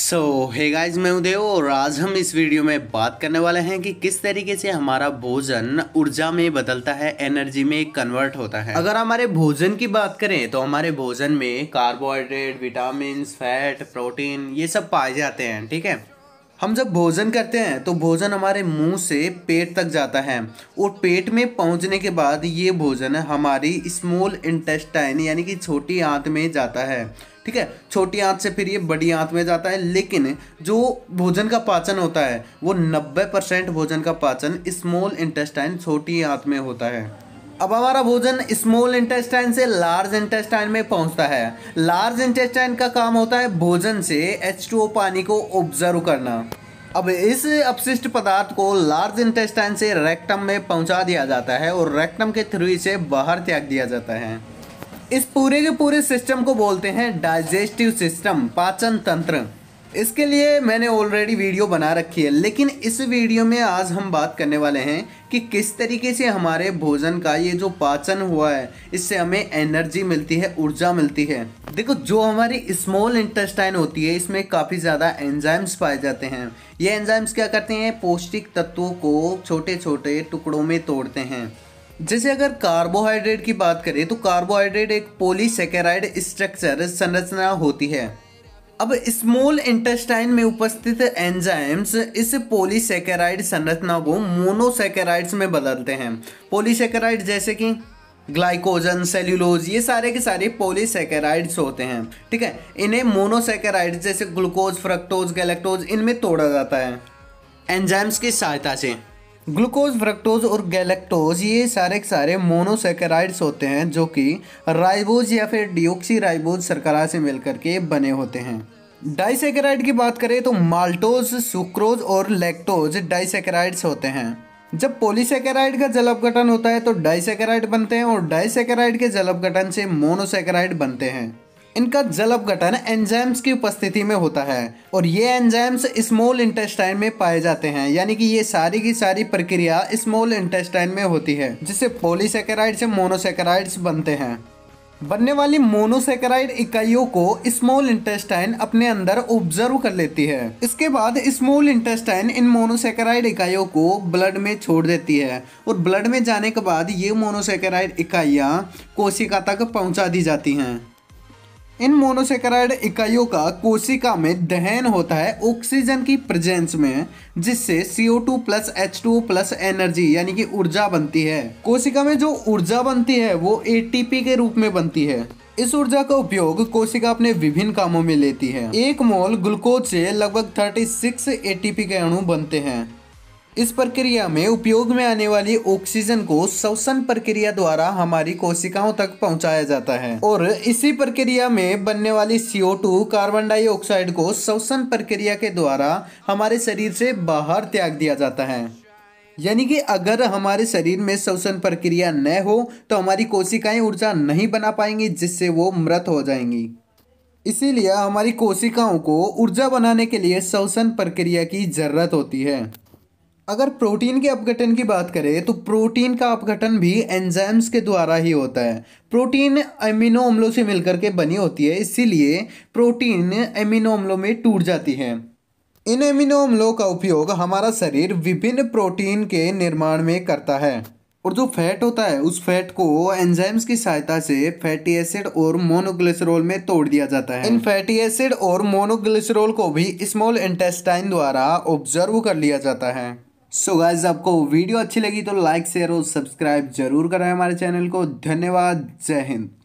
सो hey guys मैं उदय और आज हम इस वीडियो में बात करने वाले हैं कि किस तरीके से हमारा भोजन ऊर्जा में बदलता है एनर्जी में कन्वर्ट होता है अगर हमारे भोजन की बात करें तो हमारे भोजन में कार्बोहाइड्रेट विटामिन फैट प्रोटीन ये सब पाए जाते हैं ठीक है हम जब भोजन करते हैं तो भोजन हमारे मुंह से पेट तक जाता है और पेट में पहुंचने के बाद ये भोजन हमारी स्मॉल इंटेस्टाइन यानी कि छोटी आंत में जाता है ठीक है छोटी आंत से फिर ये बड़ी आंत में जाता है लेकिन जो भोजन का पाचन होता है वो 90 परसेंट भोजन का पाचन स्मॉल इंटेस्टाइन छोटी आंत में होता है अब हमारा भोजन स्मॉल इंटेस्टाइन से लार्ज इंटेस्टाइन में पहुंचता है लार्ज इंटेस्टाइन का काम होता है भोजन से एच पानी को ऑब्जर्व करना अब इस अपशिष्ट पदार्थ को लार्ज इंटेस्टाइन से रेक्टम में पहुंचा दिया जाता है और रेक्टम के थ्रू इसे बाहर त्याग दिया जाता है इस पूरे के पूरे सिस्टम को बोलते हैं डाइजेस्टिव सिस्टम पाचन तंत्र इसके लिए मैंने ऑलरेडी वीडियो बना रखी है लेकिन इस वीडियो में आज हम बात करने वाले हैं कि किस तरीके से हमारे भोजन का ये जो पाचन हुआ है इससे हमें एनर्जी मिलती है ऊर्जा मिलती है देखो जो हमारी स्मॉल इंटेस्टाइन होती है इसमें काफ़ी ज़्यादा एंजाइम्स पाए जाते हैं ये एंजाइम्स क्या करते हैं पौष्टिक तत्वों को छोटे छोटे टुकड़ों में तोड़ते हैं जैसे अगर कार्बोहाइड्रेट की बात करें तो कार्बोहाइड्रेट एक पोलीसेकेराइड स्ट्रक्चर संरचना होती है अब स्मॉल इंटेस्टाइन में उपस्थित एंजाइम्स इस पोलीसेकेराइड संरचना को मोनोसेकेराइड्स में बदलते हैं पोलीसेकेराइड जैसे कि ग्लाइकोजन सेल्यूलोज ये सारे के सारे पोलीसेकेराइड्स होते हैं ठीक है इन्हें मोनोसेकेराइड जैसे ग्लूकोज फ्रक्टोज गैलेक्टोज इनमें तोड़ा जाता है एंजाइम्स की सहायता से ग्लूकोज फ्रक्टोज और गैलेक्टोज ये सारे के सारे मोनोसेकेराइड्स होते हैं जो कि राइबोज या फिर डिओक्सी राइबोज सरकरा से मिलकर के बने होते हैं डाइसेकेराइड की बात करें तो माल्टोज सुक्रोज और लेक्टोज डाइसेकेराइड्स होते हैं जब पोलीसेकेराइड का जल अपघटन होता है तो डाइसेकेराइड बनते हैं और डाइसेकेराइड के जल अपघटन से मोनोसेकेराइड बनते हैं इनका जलब घटन एंजाइम्स की उपस्थिति में होता है और ये एंजाइम्स स्मॉल इंटेस्टाइन में पाए जाते हैं यानी कि ये सारी की सारी प्रक्रिया स्मॉल इंटेस्टाइन में होती है जिससे पॉलीसेकेराइड से मोनोसेकेराइड बनते हैं बनने वाली मोनोसेकेराइड इकाइयों को स्मॉल इंटेस्टाइन अपने अंदर ऑब्जर्व कर लेती है इसके बाद स्मॉल इंटेस्टाइन इन मोनोसेकेराइड इकाइयों को ब्लड में छोड़ देती है और ब्लड में जाने के बाद ये मोनोसेकेराइड इकाइयाँ कोशिका तक पहुँचा दी जाती हैं इन मोनोसेकेराइड इकाइयों का कोशिका में दहन होता है ऑक्सीजन की प्रेजेंस में जिससे CO2 plus H plus energy यानी कि ऊर्जा बनती है कोशिका में जो ऊर्जा बनती है वो एटीपी के रूप में बनती है इस ऊर्जा का उपयोग कोशिका अपने विभिन्न कामों में लेती है एक मोल ग्लूकोज से लगभग 36 एटीपी के अणु बनते हैं इस प्रक्रिया में उपयोग में आने वाली ऑक्सीजन को श्वसन प्रक्रिया द्वारा हमारी कोशिकाओं तक पहुंचाया जाता है और इसी प्रक्रिया में बनने वाली CO2 कार्बन डाइऑक्साइड को श्वसन प्रक्रिया के द्वारा हमारे शरीर से बाहर त्याग दिया जाता है यानी कि अगर हमारे शरीर में श्वसन प्रक्रिया न हो तो हमारी कोशिकाएं ऊर्जा नहीं बना पाएंगी जिससे वो मृत हो जाएंगी इसीलिए हमारी कोशिकाओं को ऊर्जा बनाने के लिए श्वसन प्रक्रिया की जरूरत होती है अगर प्रोटीन के अपघटन की बात करें तो प्रोटीन का अपघटन भी एंजाइम्स के द्वारा ही होता है प्रोटीन अमीनो अम्लों से मिलकर के बनी होती है इसीलिए प्रोटीन अमीनो अम्लों में टूट जाती है इन अमीनो अम्लों का उपयोग हमारा शरीर विभिन्न प्रोटीन के निर्माण में करता है और जो फैट होता है उस फैट को एंजाइम्स की सहायता से फैटी एसिड और मोनोग्लिसरॉल में तोड़ दिया जाता है इन फैटी एसिड और मोनोग्लिसरॉल को भी स्मॉल इंटेस्टाइन द्वारा ऑब्जर्व कर लिया जाता है सो so गाइज आपको वीडियो अच्छी लगी तो लाइक शेयर और सब्सक्राइब जरूर करें हमारे चैनल को धन्यवाद जय हिंद